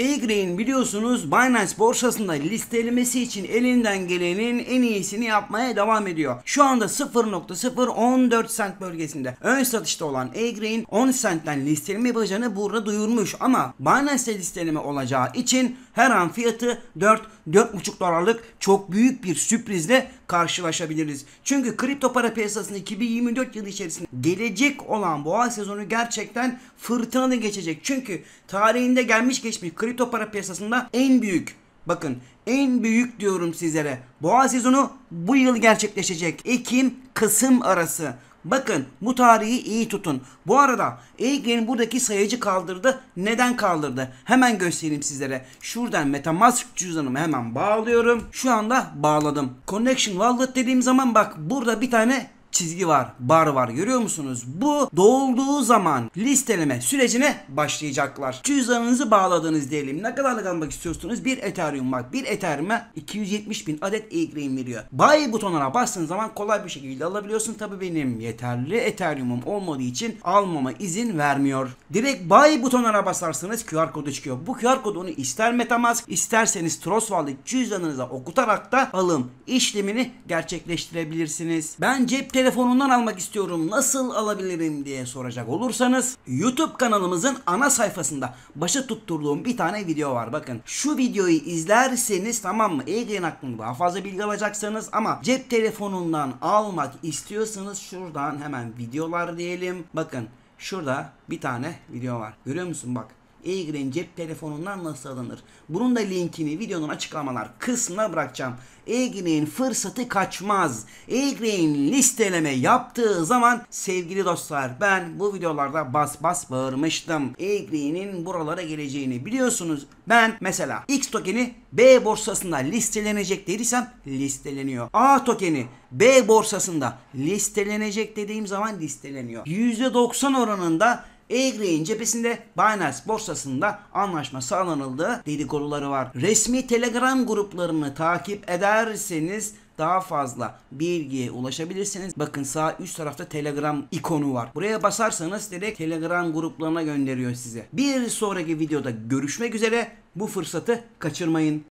a biliyorsunuz Binance borsasında listelemesi için elinden gelenin en iyisini yapmaya devam ediyor. Şu anda 0.014 cent bölgesinde ön satışta olan a 10 centten listeleme yapacağını burada duyurmuş ama Binance'de listeleme olacağı için her an fiyatı 4 4.5 dolarlık çok büyük bir sürprizle karşılaşabiliriz. Çünkü kripto para piyasasında 2024 yılı içerisinde gelecek olan boğa sezonu gerçekten fırtınalı geçecek. Çünkü tarihinde gelmiş geçmiş kripto kripto para piyasasında en büyük Bakın en büyük diyorum sizlere. Boğa sezonu bu yıl gerçekleşecek. Ekim Kasım arası. Bakın bu tarihi iyi tutun. Bu arada Ege'nin buradaki sayacı kaldırdı. Neden kaldırdı? Hemen göstereyim sizlere. Şuradan Metamask cüzdanımı hemen bağlıyorum. Şu anda bağladım. Connection Wallet dediğim zaman bak burada bir tane çizgi var, bar var görüyor musunuz? Bu dolduğu zaman listeleme sürecine başlayacaklar. Cüzdanınızı bağladığınız diyelim. Ne kadarlık almak istiyorsunuz? Bir Ethereum bak. Bir Ethereum'e 270 bin adet e veriyor. Buy butonuna bastığın zaman kolay bir şekilde alabiliyorsun. Tabi benim yeterli Ethereum'um olmadığı için almama izin vermiyor. Direkt buy butonuna basarsanız QR kodu çıkıyor. Bu QR kodunu ister Metamask isterseniz Trust Wallet cüzdanınıza okutarak da alım işlemini gerçekleştirebilirsiniz. Ben cep telefonundan almak istiyorum nasıl alabilirim diye soracak olursanız YouTube kanalımızın ana sayfasında başa tutturduğum bir tane video var bakın. Şu videoyu izlerseniz tamam mı Ege'nin hakkında daha fazla bilgi alacaksınız. ama cep telefonundan almak istiyorsanız şuradan hemen videolar diyelim. Bakın şurada bir tane video var görüyor musun bak e cep telefonundan nasıl alınır? Bunun da linkini videonun açıklamalar kısmına bırakacağım. e fırsatı kaçmaz. e listeleme yaptığı zaman sevgili dostlar ben bu videolarda bas bas bağırmıştım. e buralara geleceğini biliyorsunuz. Ben mesela X tokeni B borsasında listelenecek dediysem listeleniyor. A tokeni B borsasında listelenecek dediğim zaman listeleniyor. %90 oranında e-Grey'in cephesinde Binance borsasında anlaşma sağlanıldığı dedikoduları var. Resmi Telegram gruplarını takip ederseniz daha fazla bilgiye ulaşabilirsiniz. Bakın sağ üst tarafta Telegram ikonu var. Buraya basarsanız direkt Telegram gruplarına gönderiyor size. Bir sonraki videoda görüşmek üzere. Bu fırsatı kaçırmayın.